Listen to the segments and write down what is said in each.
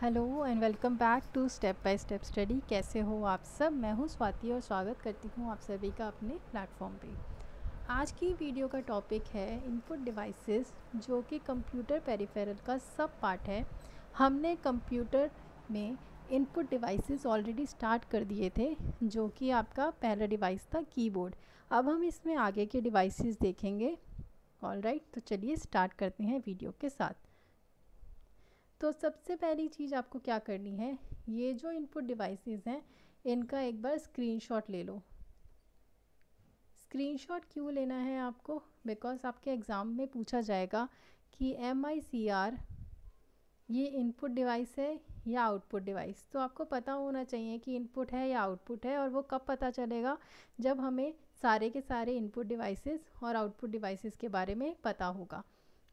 Hello and welcome back to step by step study कैसे हो आप सब मैं हूँ स्वाति और स्वागत करती हूँ आप सभी का अपने प्लेटफॉर्म पे आज की वीडियो का टॉपिक है इनपुट डिवाइसेस जो कि कंप्यूटर पेरिफेरल का सब पार्ट है हमने कंप्यूटर में इनपुट डिवाइसेस ऑलरेडी स्टार्ट कर दिए थे जो कि आपका पहला डिवाइस था कीबोर्ड अब हम इसमें आगे के डिवाइसेस देखेंगे ऑल right, तो चलिए स्टार्ट करते हैं वीडियो के साथ तो सबसे पहली चीज़ आपको क्या करनी है ये जो इनपुट डिवाइसेस हैं इनका एक बार स्क्रीनशॉट ले लो स्क्रीनशॉट क्यों लेना है आपको बिकॉज आपके एग्ज़ाम में पूछा जाएगा कि एम आई सी आर ये इनपुट डिवाइस है या आउटपुट डिवाइस तो आपको पता होना चाहिए कि इनपुट है या आउटपुट है और वो कब पता चलेगा जब हमें सारे के सारे इनपुट डिवाइसेस और आउटपुट डिवाइसेस के बारे में पता होगा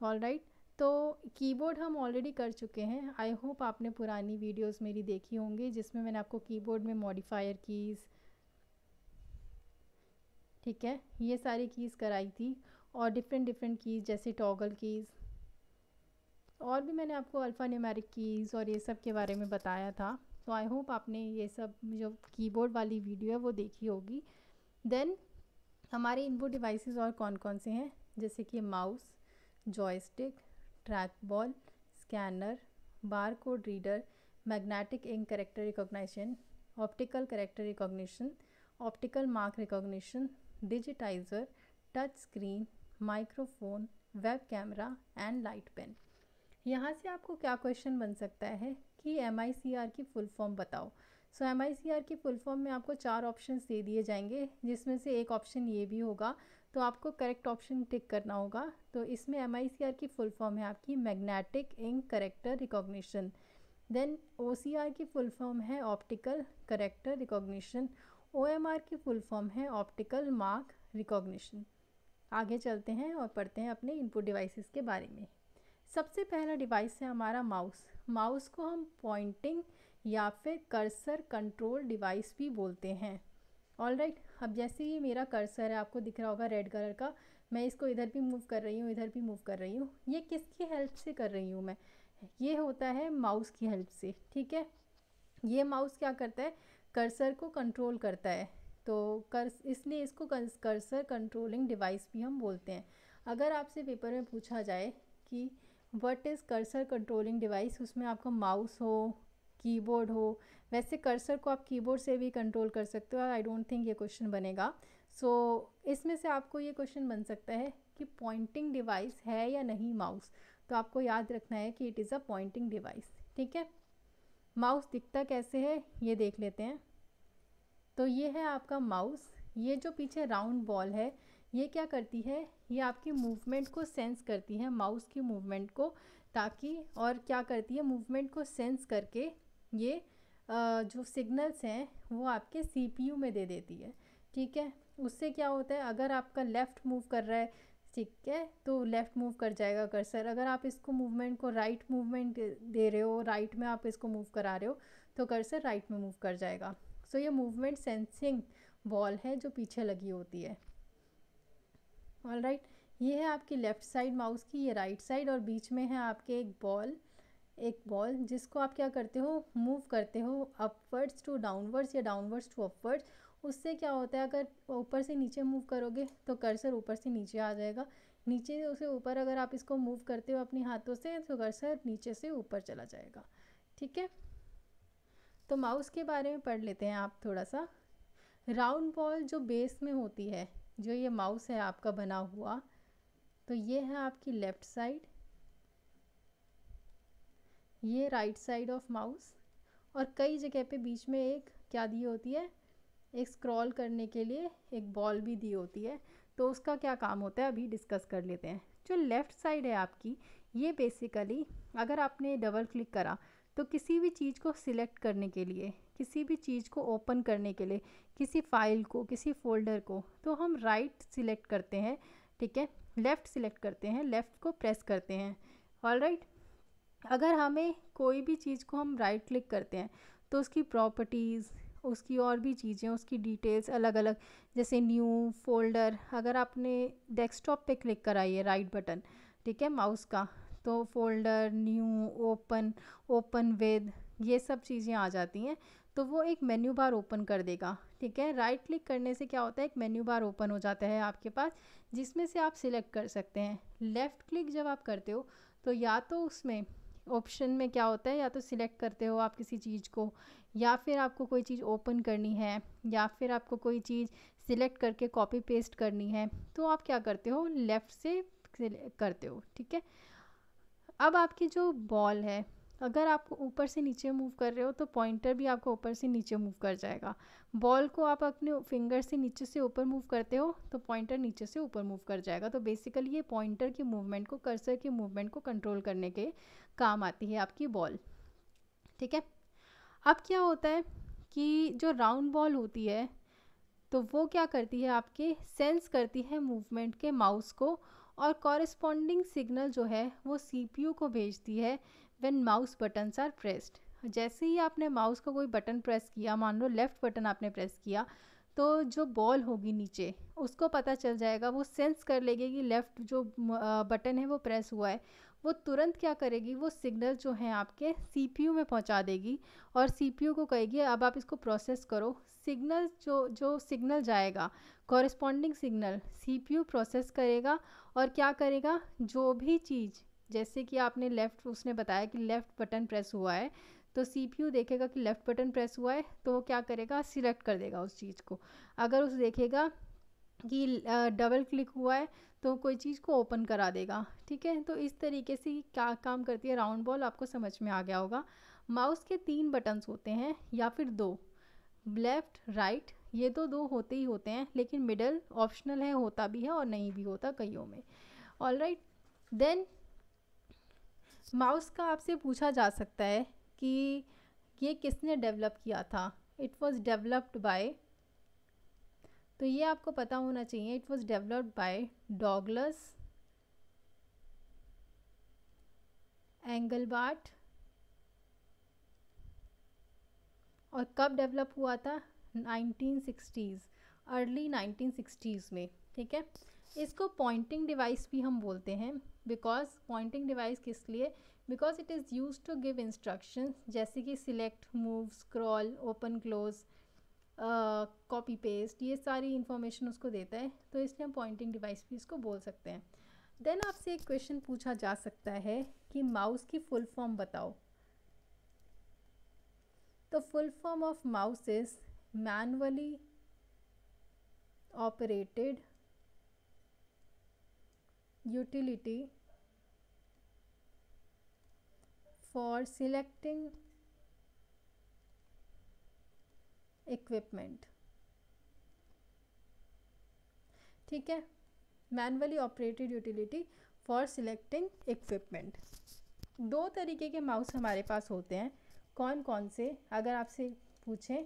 ऑल राइट right? तो कीबोर्ड हम ऑलरेडी कर चुके हैं आई होप आपने पुरानी वीडियोस मेरी देखी होंगी जिसमें मैंने आपको कीबोर्ड में मॉडिफायर कीज़ ठीक है ये सारी कीज़ कराई थी और डिफरेंट डिफरेंट कीज़ जैसे टॉगल कीज़ और भी मैंने आपको अल्फ़ा न्यूमेरिक कीज़ और ये सब के बारे में बताया था तो आई होप आपने ये सब जो कीबोर्ड वाली वीडियो है वो देखी होगी देन हमारे इनपुट डिवाइसेस और कौन कौन से हैं जैसे कि mouse joystick trackball scanner bar code reader magnetic ink character recognition optical character recognition optical mark recognition digitiser touch screen microphone web camera and light pen यहाँ से आपको क्या क्वेश्चन बन सकता है कि एम की फुल फॉर्म बताओ सो एम की फुल फॉर्म में आपको चार ऑप्शन दे दिए जाएंगे जिसमें से एक ऑप्शन ये भी होगा तो आपको करेक्ट ऑप्शन टिक करना होगा तो इसमें एम की फुल फॉर्म है आपकी magnetic ink character recognition then O की फुल फॉर्म है ऑप्टिकल करेक्टर रिकॉग्निशन ओ की फुल फॉर्म है ऑप्टिकल मार्क रिकॉग्निशन आगे चलते हैं और पढ़ते हैं अपने इनपुट डिवाइसेस के बारे में सबसे पहला डिवाइस है हमारा माउस माउस को हम पॉइंटिंग या फिर कर्सर कंट्रोल डिवाइस भी बोलते हैं ऑल राइट right, अब जैसे ही मेरा कर्सर है आपको दिख रहा होगा रेड कलर का मैं इसको इधर भी मूव कर रही हूँ इधर भी मूव कर रही हूँ ये किसकी हेल्प से कर रही हूँ मैं ये होता है माउस की हेल्प से ठीक है ये माउस क्या करता है कर्सर को कंट्रोल करता है तो कर इसलिए इसको कर्सर कंट्रोलिंग डिवाइस भी हम बोलते हैं अगर आपसे पेपर में पूछा जाए कि what is cursor controlling device उसमें आपका माउस हो कीबोर्ड हो वैसे कर्सर को आप कीबोर्ड से भी कंट्रोल कर सकते हो आई डोंट थिंक ये क्वेश्चन बनेगा सो so, इसमें से आपको ये क्वेश्चन बन सकता है कि पॉइंटिंग डिवाइस है या नहीं माउस तो आपको याद रखना है कि it is a pointing device ठीक है माउस दिखता कैसे है ये देख लेते हैं तो ये है आपका माउस ये जो पीछे राउंड बॉल है ये क्या करती है ये आपकी मूवमेंट को सेंस करती है माउस की मूवमेंट को ताकि और क्या करती है मूवमेंट को सेंस करके ये जो सिग्नल्स हैं वो आपके सीपीयू में दे देती है ठीक है उससे क्या होता है अगर आपका लेफ़्ट मूव कर रहा है ठीक है तो लेफ़्ट मूव कर जाएगा कर्सर अगर आप इसको मूवमेंट को राइट right मूवमेंट दे रहे हो राइट right में आप इसको मूव करा रहे हो तो कर्सर राइट right में मूव कर जाएगा सो ये मूवमेंट सेंसिंग बॉल है जो पीछे लगी होती है ऑल राइट ये है आपकी लेफ़्ट साइड माउस की ये राइट साइड और बीच में है आपके एक बॉल एक बॉल जिसको आप क्या करते हो मूव करते हो अपवर्ड्स टू डाउनवर्ड्स या डाउनवर्ड्स टू अपवर्ड्स उससे क्या होता है अगर ऊपर से नीचे मूव करोगे तो कर्सर ऊपर से नीचे आ जाएगा नीचे से ऊपर अगर आप इसको मूव करते हो अपने हाथों से तो कर्सर नीचे से ऊपर चला जाएगा ठीक है तो माउस के बारे में पढ़ लेते हैं आप थोड़ा सा राउंड बॉल जो बेस में होती है जो ये माउस है आपका बना हुआ तो ये है आपकी लेफ़्ट साइड ये राइट साइड ऑफ माउस और कई जगह पे बीच में एक क्या दी होती है एक स्क्रॉल करने के लिए एक बॉल भी दी होती है तो उसका क्या काम होता है अभी डिस्कस कर लेते हैं जो लेफ़्ट साइड है आपकी ये बेसिकली अगर आपने डबल क्लिक करा तो किसी भी चीज़ को सिलेक्ट करने के लिए किसी भी चीज़ को ओपन करने के लिए किसी फाइल को किसी फोल्डर को तो हम राइट right सिलेक्ट करते हैं ठीक है लेफ़्ट सिलेक्ट करते हैं लेफ़्ट को प्रेस करते हैं ऑल राइट अगर हमें कोई भी चीज़ को हम राइट right क्लिक करते हैं तो उसकी प्रॉपर्टीज़ उसकी और भी चीज़ें उसकी डिटेल्स अलग अलग जैसे न्यू फोल्डर अगर आपने डेस्कटॉप पे क्लिक कराइए राइट बटन ठीक है माउस का तो folder new open open with ये सब चीज़ें आ जाती हैं तो वो एक मेन्यू बार ओपन कर देगा ठीक है राइट क्लिक करने से क्या होता है एक मेन्यू बार ओपन हो जाता है आपके पास जिसमें से आप सिलेक्ट कर सकते हैं लेफ़्ट क्लिक जब आप करते हो तो या तो उसमें ऑप्शन में क्या होता है या तो सिलेक्ट करते हो आप किसी चीज़ को या फिर आपको कोई चीज़ ओपन करनी है या फिर आपको कोई चीज़ सिलेक्ट करके कॉपी पेस्ट करनी है तो आप क्या करते हो लेफ़्ट से करते हो ठीक है अब आपकी जो बॉल है अगर आप ऊपर से नीचे मूव कर रहे हो तो पॉइंटर भी आपको ऊपर से नीचे मूव कर जाएगा बॉल को आप अपने फिंगर से नीचे से ऊपर मूव करते हो तो पॉइंटर नीचे से ऊपर मूव कर जाएगा तो बेसिकली ये पॉइंटर के मूवमेंट को कर्सर के मूवमेंट को कंट्रोल करने के काम आती है आपकी बॉल ठीक है अब क्या होता है कि जो राउंड बॉल होती है तो वो क्या करती है आपके सेंस करती है मूवमेंट के माउस को और कॉरेस्पॉन्डिंग सिग्नल जो है वो सीपीयू को भेजती है when mouse buttons are pressed जैसे ही आपने माउस का कोई बटन प्रेस किया मान लो लेफ़्ट बटन आपने प्रेस किया तो जो बॉल होगी नीचे उसको पता चल जाएगा वो सेंस कर लेगी कि लेफ़्ट जो बटन है वो प्रेस हुआ है वो तुरंत क्या करेगी वो सिग्नल जो है आपके सीपीयू में पहुंचा देगी और सीपीयू को कहेगी अब आप इसको प्रोसेस करो सिग्नल जो जो सिग्नल जाएगा कॉरस्पॉन्डिंग सिग्नल सीपीयू प्रोसेस करेगा और क्या करेगा जो भी चीज़ जैसे कि आपने लेफ़्ट उसने बताया कि लेफ़्ट बटन प्रेस हुआ है तो सी देखेगा कि लेफ़्ट बटन प्रेस हुआ है तो वो क्या करेगा सिलेक्ट कर देगा उस चीज़ को अगर उस देखेगा कि डबल क्लिक हुआ है तो कोई चीज़ को ओपन करा देगा ठीक है तो इस तरीके से क्या काम करती है राउंड बॉल आपको समझ में आ गया होगा माउस के तीन बटन्स होते हैं या फिर दो लेफ़्ट राइट ये तो दो होते ही होते हैं लेकिन मिडल ऑप्शनल है होता भी है और नहीं भी होता कईयों में ऑल राइट देन माउस का आपसे पूछा जा सकता है कि ये किसने डेवलप किया था इट वॉज़ डेवलप्ड बाय तो ये आपको पता होना चाहिए it was developed by Douglas Engelbart और कब डेवलप हुआ था 1960s अर्ली 1960s में ठीक है इसको पॉइंटिंग डिवाइस भी हम बोलते हैं बिकॉज पॉइंटिंग डिवाइस किस लिए because it is use to give instruction जैसे कि select move scroll open close copy paste ये सारी इंफॉर्मेशन उसको देता है तो इसलिए हम पॉइंटिंग डिवाइस भी इसको बोल सकते हैं देन आपसे एक क्वेश्चन पूछा जा सकता है कि माउस की फुल फॉर्म बताओ तो full form of mouse is manually operated utility for selecting equipment ठीक है manually operated utility for selecting equipment दो तरीके के माउस हमारे पास होते हैं कौन कौन से अगर आपसे पूछें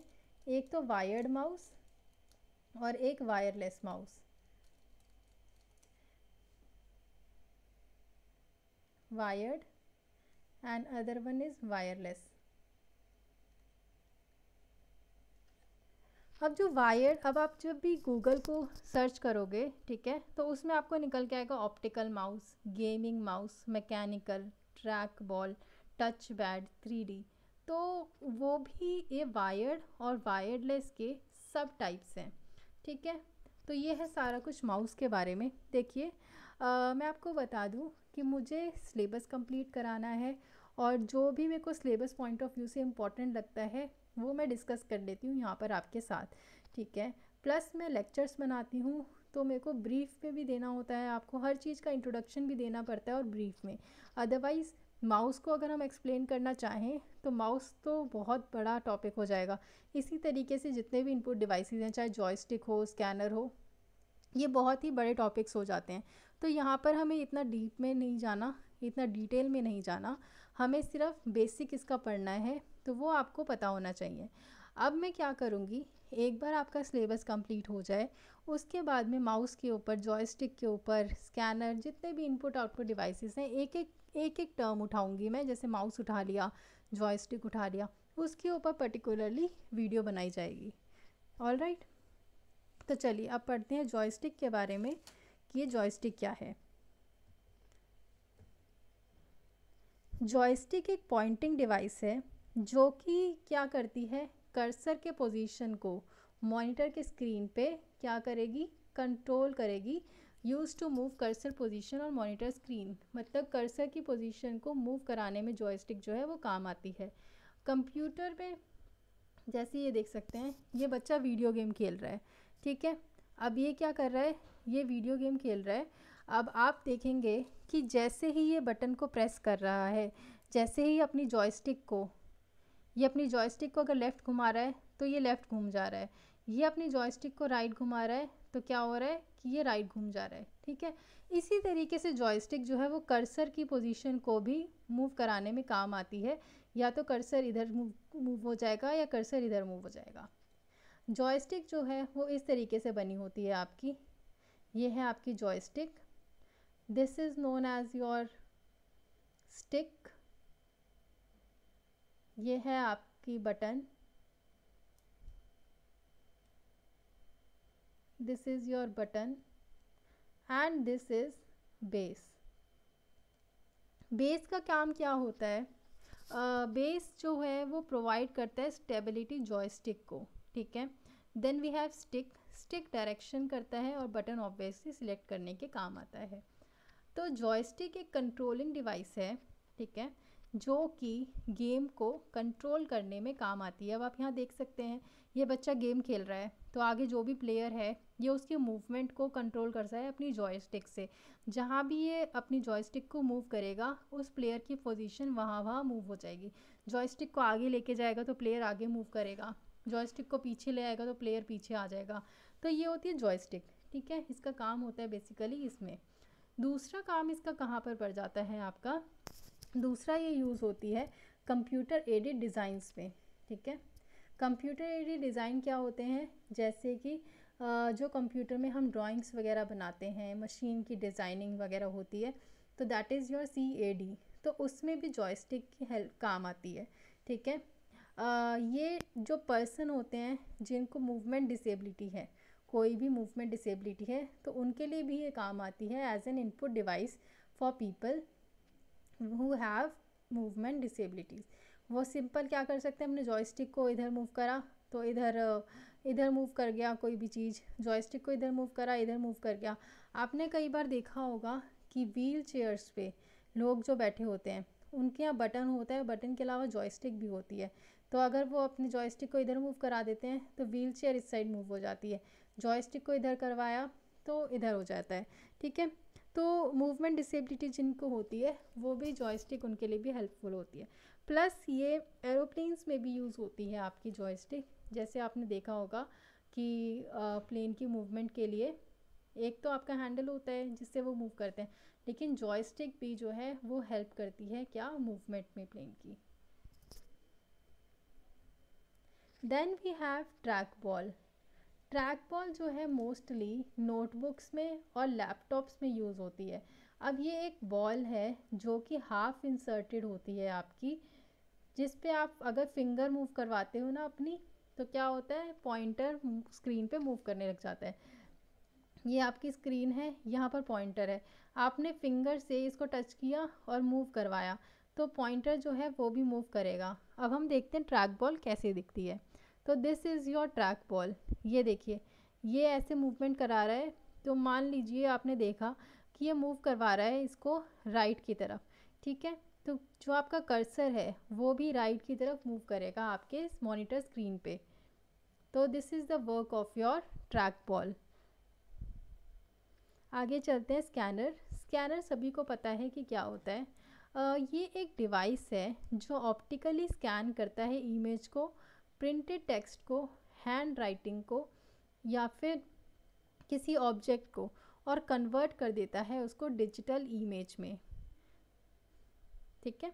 एक तो वायर्ड माउस और एक wireless mouse wired and other one is wireless अब जो वायर अब आप जब भी गूगल को सर्च करोगे ठीक है तो उसमें आपको निकल के आएगा optical mouse gaming mouse mechanical track ball touch pad three तो वो भी ये वायर्ड और वायरलेस के सब टाइप्स हैं ठीक है तो ये है सारा कुछ माउस के बारे में देखिए मैं आपको बता दूँ कि मुझे सिलेबस कंप्लीट कराना है और जो भी मेरे को सिलेबस पॉइंट ऑफ व्यू से इम्पॉर्टेंट लगता है वो मैं डिस्कस कर लेती हूँ यहाँ पर आपके साथ ठीक है प्लस मैं लेक्चर्स बनाती हूँ तो मेरे को ब्रीफ में भी देना होता है आपको हर चीज़ का इंट्रोडक्शन भी देना पड़ता है और ब्रीफ में अदरवाइज़ माउस को अगर हम एक्सप्लेन करना चाहें तो माउस तो बहुत बड़ा टॉपिक हो जाएगा इसी तरीके से जितने भी इनपुट डिवाइसेस हैं चाहे जॉयस्टिक हो स्कैनर हो ये बहुत ही बड़े टॉपिक्स हो जाते हैं तो यहाँ पर हमें इतना डीप में नहीं जाना इतना डिटेल में नहीं जाना हमें सिर्फ बेसिक इसका पढ़ना है तो वो आपको पता होना चाहिए अब मैं क्या करूँगी एक बार आपका सिलेबस कंप्लीट हो जाए उसके बाद में माउस के ऊपर जॉयस्टिक के ऊपर स्कैनर जितने भी इनपुट आउटपुट डिवाइसेस हैं एक एक एक एक टर्म उठाऊंगी मैं जैसे माउस उठा लिया जॉयस्टिक उठा लिया उसके ऊपर पर्टिकुलरली वीडियो बनाई जाएगी ऑल राइट right? तो चलिए अब पढ़ते हैं जॉयस्टिक के बारे में कि ये जॉयस्टिक क्या है जॉयस्टिक एक पॉइंटिंग डिवाइस है जो कि क्या करती है कर्सर के पोजीशन को मॉनिटर के स्क्रीन पे क्या करेगी कंट्रोल करेगी use to move cursor position और मॉनिटर स्क्रीन मतलब कर्सर की पोजीशन को मूव कराने में जॉयस्टिक जो है वो काम आती है कंप्यूटर में जैसे ये देख सकते हैं ये बच्चा वीडियो गेम खेल रहा है ठीक है अब ये क्या कर रहा है ये वीडियो गेम खेल रहा है अब आप देखेंगे कि जैसे ही ये बटन को प्रेस कर रहा है जैसे ही अपनी जॉयस्टिक को ये अपनी जॉयस्टिक को अगर लेफ़्ट घुमा रहा है तो ये लेफ़्ट घूम जा रहा है ये अपनी जॉयस्टिक को राइट घुमा रहा है तो क्या हो रहा है कि ये राइट घूम जा रहा है ठीक है इसी तरीके से जॉयस्टिक जो है वो कर्सर की पोजीशन को भी मूव कराने में काम आती है या तो कर्सर इधर मूव मूव हो जाएगा या कर्सर इधर मूव हो जाएगा जॉयस्टिक जो है वो इस तरीके से बनी होती है आपकी ये है आपकी joystick this is known as your stick ये है आपकी button this is your button and this is base base का काम क्या होता है बेस uh, जो है वो प्रोवाइड करता है स्टेबिलिटी जॉयस्टिक को ठीक है then we have stick stick direction करता है और बटन ऑब्वियसली सिलेक्ट करने के काम आता है तो जॉयस्टिक एक कंट्रोलिंग डिवाइस है ठीक है जो कि गेम को कंट्रोल करने में काम आती है अब आप यहाँ देख सकते हैं ये बच्चा गेम खेल रहा है तो आगे जो भी प्लेयर है ये उसके मूवमेंट को कंट्रोल करता है अपनी जॉयस्टिक से जहाँ भी ये अपनी जॉयस्टिक को मूव करेगा उस प्लेयर की पोजीशन वहाँ वहाँ मूव हो जाएगी जॉयस्टिक को आगे लेके जाएगा तो प्लेयर आगे मूव करेगा जॉयस्टिक को पीछे ले आएगा तो प्लेयर पीछे आ जाएगा तो ये होती है जॉयस्टिक ठीक है इसका काम होता है बेसिकली इसमें दूसरा काम इसका कहाँ पर पड़ जाता है आपका दूसरा ये यूज़ होती है कंप्यूटर एडिड डिज़ाइंस में ठीक है कंप्यूटर एडिड डिज़ाइन क्या होते हैं जैसे कि जो कंप्यूटर में हम ड्राइंग्स वगैरह बनाते हैं मशीन की डिज़ाइनिंग वगैरह होती है तो that is your C A D तो उसमें भी जॉयस्टिक की हेल्प काम आती है ठीक है आ, ये जो पर्सन होते हैं जिनको मूवमेंट डिसेबिलिटी है कोई भी मूवमेंट डिसेबिलिटी है तो उनके लिए भी ये काम आती है as an input device for people who have movement disabilities वो सिंपल क्या कर सकते हैं अपने जॉयस्टिक को इधर मूव करा तो इधर इधर मूव कर गया कोई भी चीज़ जॉयस्टिक को इधर मूव करा इधर मूव कर गया आपने कई बार देखा होगा कि व्हील चेयर्स पे लोग जो बैठे होते हैं उनके यहाँ बटन होता है बटन के अलावा जॉयस्टिक भी होती है तो अगर वो अपने जॉयस्टिक को इधर मूव करा देते हैं तो व्हील चेयर इस साइड मूव हो जाती है जॉयस्टिक को इधर करवाया तो इधर हो जाता है ठीक है तो मूवमेंट डिसेबिलिटी जिनको होती है वो भी जॉयस्टिक उनके लिए भी हेल्पफुल होती है प्लस ये एरोप्लेन्स में भी यूज़ होती है आपकी जॉयस्टिक जैसे आपने देखा होगा कि प्लेन की मूवमेंट के लिए एक तो आपका हैंडल होता है जिससे वो मूव करते हैं लेकिन जॉयस्टिक भी जो है वो हेल्प करती है क्या मूवमेंट में प्लेन की then we have track ball track ball जो है मोस्टली नोटबुक्स में और लैपटॉप्स में यूज़ होती है अब ये एक बॉल है जो कि हाफ इंसर्टेड होती है आपकी जिस पे आप अगर फिंगर मूव करवाते हो ना अपनी तो क्या होता है पॉइंटर स्क्रीन पे मूव करने लग जाता है ये आपकी स्क्रीन है यहाँ पर पॉइंटर है आपने फिंगर से इसको टच किया और मूव करवाया तो पॉइंटर जो है वो भी मूव करेगा अब हम देखते हैं ट्रैक बॉल कैसे दिखती है तो this is your track ball ये देखिए ये ऐसे मूवमेंट करा रहा है तो मान लीजिए आपने देखा कि ये मूव करवा रहा है इसको राइट की तरफ ठीक है तो जो आपका कर्सर है वो भी राइट की तरफ मूव करेगा आपके इस मॉनिटर स्क्रीन पे तो this is the work of your track ball आगे चलते हैं स्कैनर स्कैनर सभी को पता है कि क्या होता है आ, ये एक डिवाइस है जो ऑप्टिकली स्कैन करता है इमेज को प्रिंटेड टेक्स्ट को हैंड राइटिंग को या फिर किसी ऑब्जेक्ट को और कन्वर्ट कर देता है उसको डिजिटल इमेज में ठीक है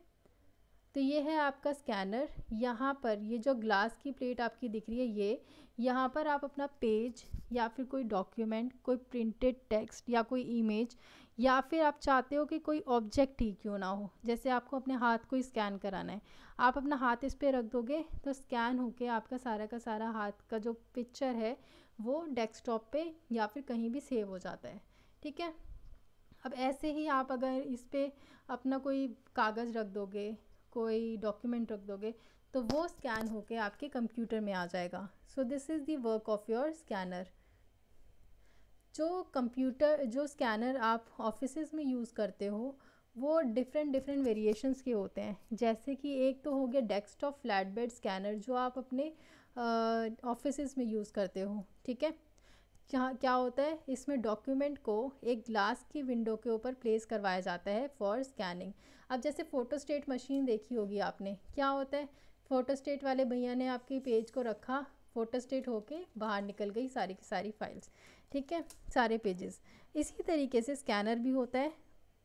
तो ये है आपका स्कैनर यहाँ पर ये जो ग्लास की प्लेट आपकी दिख रही है ये यहाँ पर आप अपना पेज या फिर कोई डॉक्यूमेंट कोई प्रिंटेड टेक्स्ट या कोई इमेज या फिर आप चाहते हो कि कोई ऑब्जेक्ट ही क्यों ना हो जैसे आपको अपने हाथ को स्कैन कराना है आप अपना हाथ इस पर रख दोगे तो स्कैन होके आपका सारा का सारा हाथ का जो पिक्चर है वो डेस्कटॉप पे या फिर कहीं भी सेव हो जाता है ठीक है अब ऐसे ही आप अगर इस पर अपना कोई कागज़ रख दोगे कोई डॉक्यूमेंट रख दोगे तो वो स्कैन होके आपके कंप्यूटर में आ जाएगा so this is the work of your scanner जो कंप्यूटर जो स्कैनर आप ऑफिस में यूज़ करते हो वो डिफरेंट डिफरेंट वेरिएशंस के होते हैं जैसे कि एक तो हो गया डेस्कटॉप फ्लैट बेड स्कैनर जो आप अपने ऑफिस में यूज़ करते हो ठीक है जहाँ क्या होता है इसमें डॉक्यूमेंट को एक ग्लास की विंडो के ऊपर प्लेस करवाया जाता है फॉर स्कैनिंग अब जैसे फ़ोटोस्टेट मशीन देखी होगी आपने क्या होता है फ़ोटोस्टेट वाले भैया ने आपके पेज को रखा फोटोस्टेट होके बाहर निकल गई सारी की सारी फाइल्स ठीक है सारे पेजेस इसी तरीके से स्कैनर भी होता है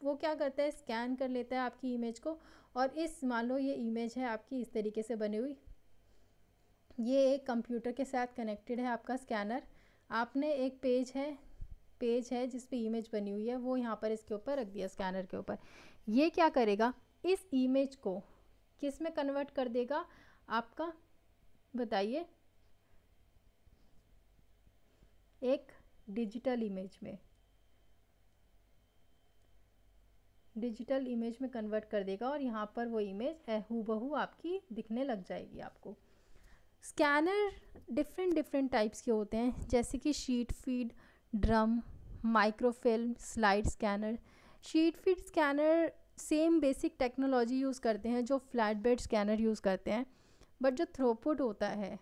वो क्या करता है स्कैन कर लेता है आपकी इमेज को और इस मान लो ये इमेज है आपकी इस तरीके से बनी हुई ये एक कंप्यूटर के साथ कनेक्टेड है आपका स्कैनर आपने एक पेज है पेज है जिस पे इमेज बनी हुई है वो यहाँ पर इसके ऊपर रख दिया स्कैनर के ऊपर ये क्या करेगा इस इमेज को किस में कन्वर्ट कर देगा आपका बताइए एक डिजिटल इमेज में डिजिटल इमेज में कन्वर्ट कर देगा और यहाँ पर वो इमेज हूबहू आपकी दिखने लग जाएगी आपको स्कैनर डिफरेंट डिफरेंट टाइप्स के होते हैं जैसे कि sheet feed drum microfilm slide scanner sheet feed scanner same basic technology use करते हैं जो फ्लैट बेड स्कैनर यूज़ करते हैं बट जो थ्रोपुट होता है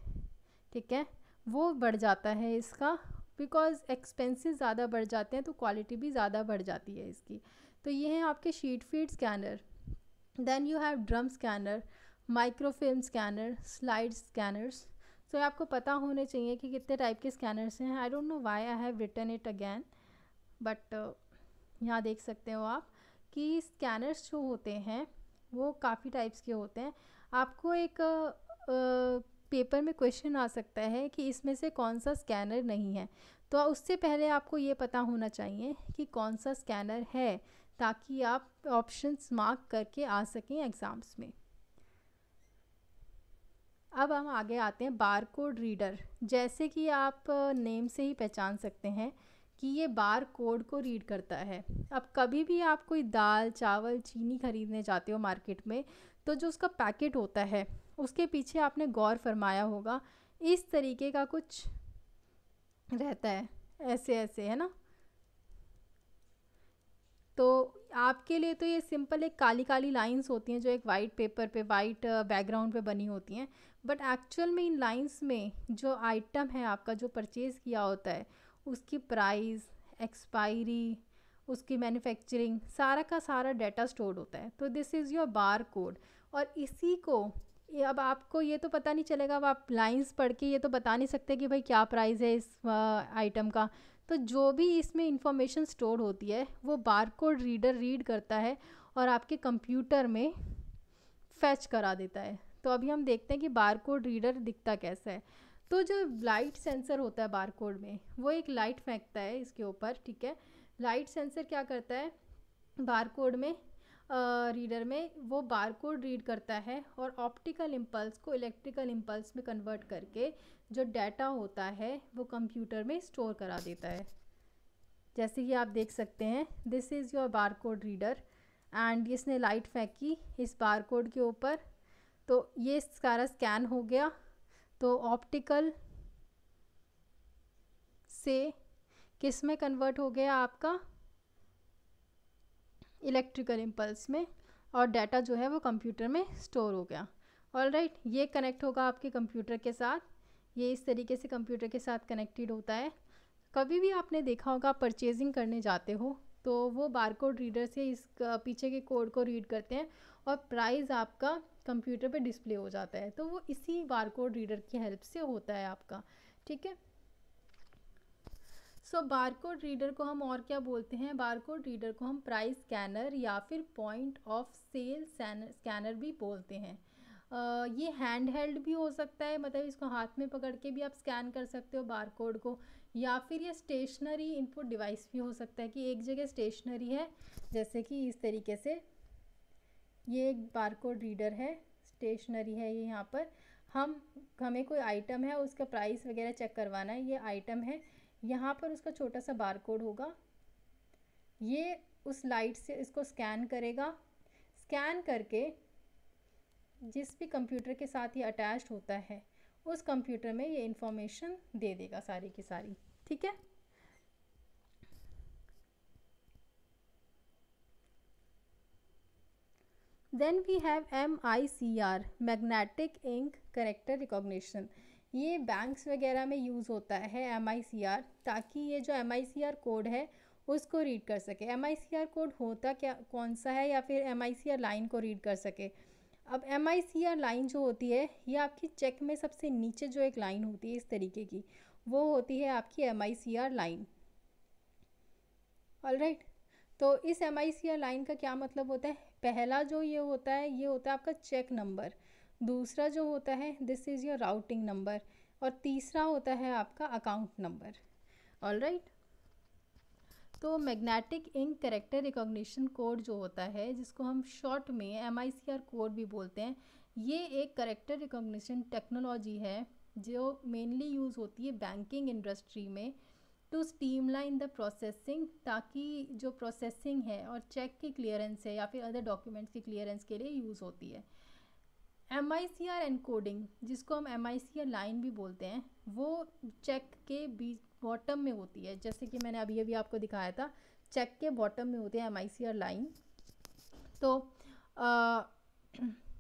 ठीक है वो बढ़ जाता है इसका बिकॉज़ एक्सपेंसेस ज़्यादा बढ़ जाते हैं तो क्वालिटी भी ज़्यादा बढ़ जाती है इसकी तो ये हैं आपके sheet feed scanner then you have drum scanner microfilm scanner slide scanners so आपको पता होने चाहिए कि कितने टाइप के स्कैनर्स हैं I don't know why I have written it again but यहाँ देख सकते हो आप कि स्कैनर्स जो होते हैं वो काफ़ी टाइप्स के होते हैं आपको एक uh, पेपर में क्वेश्चन आ सकता है कि इसमें से कौन सा स्कैनर नहीं है तो उससे पहले आपको ये पता होना चाहिए कि कौन सा स्कैनर है ताकि आप ऑप्शंस मार्क करके आ सकें एग्ज़ाम्स में अब हम आगे आते हैं बार कोड रीडर जैसे कि आप नेम से ही पहचान सकते हैं कि ये बार कोड को रीड करता है अब कभी भी आप कोई दाल चावल चीनी खरीदने जाते हो मार्केट में तो जो उसका पैकेट होता है उसके पीछे आपने गौर फरमाया होगा इस तरीके का कुछ रहता है ऐसे ऐसे है ना तो आपके लिए तो ये सिंपल एक काली काली लाइंस होती हैं जो एक वाइट पेपर पे वाइट बैकग्राउंड uh, पे बनी होती हैं बट एक्चुअल में इन लाइंस में जो आइटम है आपका जो परचेज़ किया होता है उसकी प्राइस एक्सपायरी उसकी मैन्युफैक्चरिंग सारा का सारा डाटा स्टोर होता है तो this is your bar code और इसी को अब आपको ये तो पता नहीं चलेगा अब आप लाइंस पढ़ के ये तो बता नहीं सकते कि भाई क्या प्राइस है इस आइटम का तो जो भी इसमें इंफॉर्मेशन स्टोर होती है वो बार कोड रीडर रीड करता है और आपके कंप्यूटर में फैच करा देता है तो अभी हम देखते हैं कि बार कोड रीडर दिखता कैसा है तो जो लाइट सेंसर होता है बार कोड में वो एक लाइट फेंकता है इसके ऊपर ठीक है लाइट सेंसर क्या करता है बार कोड में रीडर में वो बार कोड रीड करता है और ऑप्टिकल इम्पल्स को इलेक्ट्रिकल इम्पल्स में कन्वर्ट करके जो डाटा होता है वो कंप्यूटर में स्टोर करा देता है जैसे कि आप देख सकते हैं this is your bar code reader and इसने लाइट फेंकी इस बार कोड के ऊपर तो ये सारा स्कैन हो गया तो ऑप्टिकल से किस में कन्वर्ट हो गया आपका इलेक्ट्रिकल इम्पल्स में और डाटा जो है वो कंप्यूटर में स्टोर हो गया ऑल राइट right, ये कनेक्ट होगा आपके कंप्यूटर के साथ ये इस तरीके से कंप्यूटर के साथ कनेक्टेड होता है कभी भी आपने देखा होगा आप परचेजिंग करने जाते हो तो वो बारकोड रीडर से इस पीछे के कोड को रीड करते हैं और प्राइस आपका कंप्यूटर पे डिस्प्ले हो जाता है तो वो इसी बारकोड रीडर की हेल्प से होता है आपका ठीक है सो बारकोड रीडर को हम और क्या बोलते हैं बारकोड रीडर को हम प्राइस स्कैनर या फिर पॉइंट ऑफ सेल स्कैनर भी बोलते हैं Uh, ये हैंड हेल्ड भी हो सकता है मतलब इसको हाथ में पकड़ के भी आप स्कैन कर सकते हो बार कोड को या फिर ये स्टेशनरी इनपुट डिवाइस भी हो सकता है कि एक जगह स्टेशनरी है जैसे कि इस तरीके से ये एक बार कोड रीडर है स्टेशनरी है ये यहाँ पर हम हमें कोई आइटम है उसका प्राइस वगैरह चेक करवाना है ये आइटम है यहाँ पर उसका छोटा सा बार कोड होगा ये उस लाइट से इसको स्कैन करेगा स्कैन करके जिस भी कंप्यूटर के साथ ये अटैच होता है उस कंप्यूटर में ये इन्फॉर्मेशन दे देगा सारी की सारी ठीक है M I C R magnetic ink character recognition ये बैंक्स वगैरह में यूज़ होता है एम ताकि ये जो एम कोड है उसको रीड कर सके एम कोड होता क्या कौन सा है या फिर एम लाइन को रीड कर सके अब एम लाइन जो होती है ये आपकी चेक में सबसे नीचे जो एक लाइन होती है इस तरीके की वो होती है आपकी एम लाइन ऑल राइट तो इस एम लाइन का क्या मतलब होता है पहला जो ये होता है ये होता है आपका चेक नंबर दूसरा जो होता है this is your routing number और तीसरा होता है आपका अकाउंट नंबर ऑल राइट तो magnetic ink character recognition code जो होता है जिसको हम शॉर्ट में एम कोड भी बोलते हैं ये एक करेक्टर रिकॉग्निशन टेक्नोलॉजी है जो मेनली यूज़ होती है बैंकिंग इंडस्ट्री में टू स्टीमलाइन द प्रोसेसिंग ताकि जो प्रोसेसिंग है और चेक की क्लियरेंस है या फिर अदर डॉक्यूमेंट्स की क्लियरेंस के लिए यूज़ होती है M I C R encoding जिसको हम M I C R line भी बोलते हैं वो चेक के बीच बॉटम में होती है जैसे कि मैंने अभी अभी आपको दिखाया था चेक के बॉटम में होते हैं M I C R line तो आ,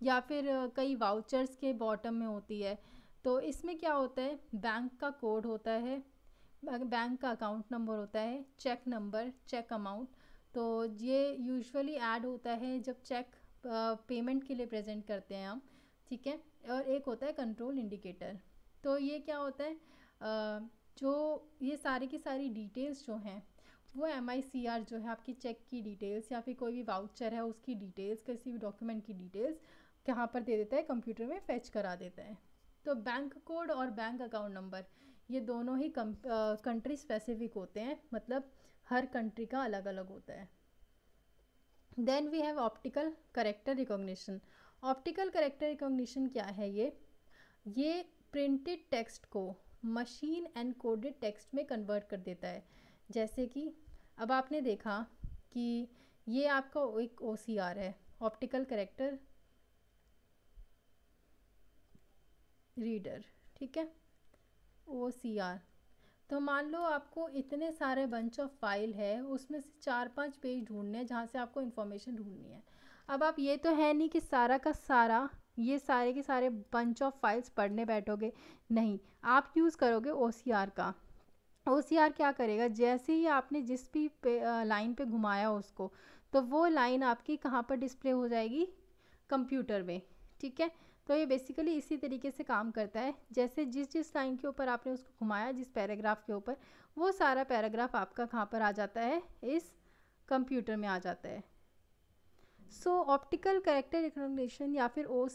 या फिर कई वाउचर्स के बॉटम में होती है तो इसमें क्या होता है बैंक का कोड होता है बैंक का अकाउंट नंबर होता है चेक नंबर चेक अमाउंट तो ये यूजुअली ऐड होता है जब चेक पेमेंट के लिए प्रेजेंट करते हैं हम ठीक है और एक होता है कंट्रोल इंडिकेटर तो ये क्या होता है आ, जो ये सारी की सारी डिटेल्स जो हैं वो एम जो है आपकी चेक की डिटेल्स या फिर कोई भी वाउचर है उसकी डिटेल्स किसी भी डॉक्यूमेंट की डिटेल्स कहाँ पर दे देता है कंप्यूटर में फेच करा देता है तो बैंक कोड और बैंक अकाउंट नंबर ये दोनों ही कंट्री स्पेसिफिक होते हैं मतलब हर कंट्री का अलग अलग होता है then we have optical character recognition optical character recognition क्या है ये ये प्रिंटेड टेक्स्ट को मशीन एंड कोडेड टेक्स्ट में कन्वर्ट कर देता है जैसे कि अब आपने देखा कि ये आपका एक ओ है ऑप्टिकल करेक्टर रीडर ठीक है ओ सी आर तो मान लो आपको इतने सारे बंच ऑफ फाइल है उसमें से चार पांच पेज ढूंढने हैं जहाँ से आपको इन्फॉर्मेशन ढूंढनी है अब आप ये तो है नहीं कि सारा का सारा ये सारे के सारे बंच ऑफ फाइल्स पढ़ने बैठोगे नहीं आप यूज़ करोगे ओ का ओ क्या करेगा जैसे ही आपने जिस भी लाइन पे घुमाया उसको तो वो लाइन आपकी कहाँ पर डिस्प्ले हो जाएगी कंप्यूटर में ठीक है तो ये बेसिकली इसी तरीके से काम करता है जैसे जिस जिस लाइन के ऊपर आपने उसको घुमाया जिस पैराग्राफ के ऊपर वो सारा पैराग्राफ आपका कहाँ पर आ जाता है इस कंप्यूटर में आ जाता है सो ऑप्टिकल करेक्टर रिकॉग्निशन या फिर ओ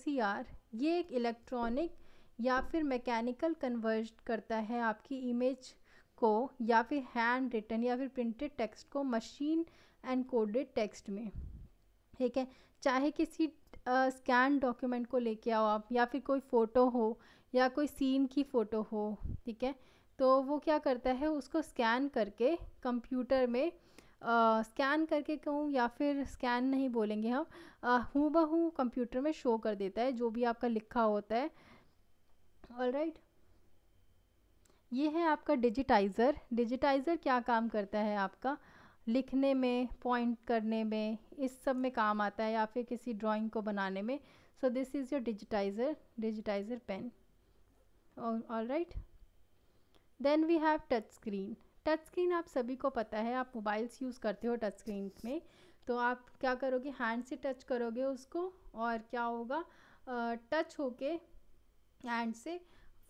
ये एक इलेक्ट्रॉनिक या फिर मैकेनिकल कन्वर्ज करता है आपकी इमेज को या फिर हैंड रिटन या फिर प्रिंटेड टेक्स्ट को मशीन एंड कोडेड टेक्स्ट में ठीक है चाहे किसी स्कैन uh, डॉक्यूमेंट को लेके आओ आप या फिर कोई फ़ोटो हो या कोई सीन की फ़ोटो हो ठीक है तो वो क्या करता है उसको स्कैन करके कंप्यूटर में स्कैन करके कहूँ या फिर स्कैन नहीं बोलेंगे हम हूँ बहू कंप्यूटर में शो कर देता है जो भी आपका लिखा होता है ऑल राइट right. ये है आपका डिजिटाइज़र डिजिटाइज़र क्या काम करता है आपका लिखने में पॉइंट करने में इस सब में काम आता है या फिर किसी ड्राइंग को बनाने में so this is your digitizer digitizer pen all right then we have touch screen touch screen आप सभी को पता है आप मोबाइल्स यूज़ करते हो टच स्क्रीन में तो आप क्या करोगे हैंड से टच करोगे उसको और क्या होगा टच होके हैंड से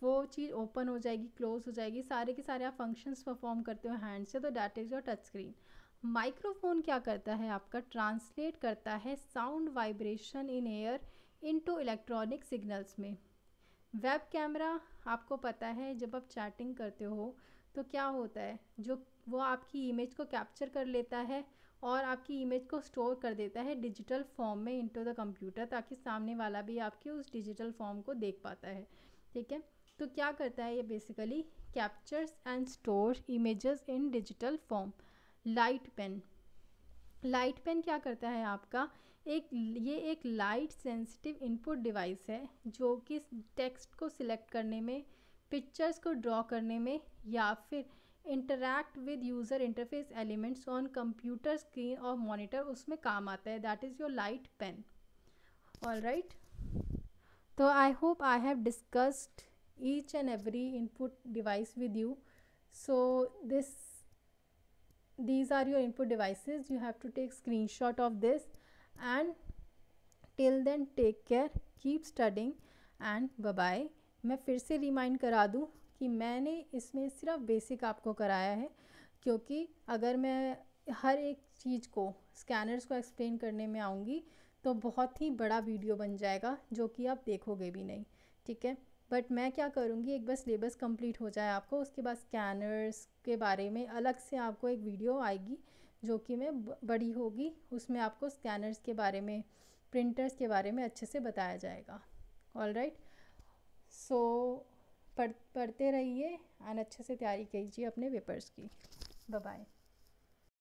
वो चीज़ ओपन हो जाएगी क्लोज हो जाएगी सारे के सारे आप फंक्शंस परफॉर्म करते हो हैंड से तो that is your touch screen microphone क्या करता है आपका ट्रांसलेट करता है sound vibration in air into electronic signals में वेब कैमरा आपको पता है जब आप चैटिंग करते हो तो क्या होता है जो वो आपकी इमेज को कैप्चर कर लेता है और आपकी इमेज को स्टोर कर देता है डिजिटल फॉर्म में इनटू द कंप्यूटर ताकि सामने वाला भी आपके उस डिजिटल फॉर्म को देख पाता है ठीक है तो क्या करता है ये basically captures and store images in digital form light pen light pen क्या करता है आपका एक ये एक लाइट सेंसिटिव इनपुट डिवाइस है जो कि टेक्स्ट को सिलेक्ट करने में पिक्चर्स को ड्रॉ करने में या फिर interact with user interface elements on computer screen और मॉनिटर उसमें काम आता है that is your light pen all right तो I hope I have discussed each and every input device with you so this these are your input devices you have to take screen shot of this and till then take care keep studying and bye मैं फिर से remind करा दूँ कि मैंने इसमें सिर्फ basic आपको कराया है क्योंकि अगर मैं हर एक चीज़ को स्कैनर्स को एक्सप्लेन करने में आऊँगी तो बहुत ही बड़ा वीडियो बन जाएगा जो कि आप देखोगे भी नहीं ठीक है बट मैं क्या करूँगी एक बार सिलेबस कंप्लीट हो जाए आपको उसके बाद स्कैनर्स के बारे में अलग से आपको एक वीडियो आएगी जो कि मैं बड़ी होगी उसमें आपको स्कैनर्स के बारे में प्रिंटर्स के बारे में अच्छे से बताया जाएगा ऑल राइट right? सो पढ़ पढ़ते रहिए और अच्छे से तैयारी कीजिए अपने पेपर्स की बाय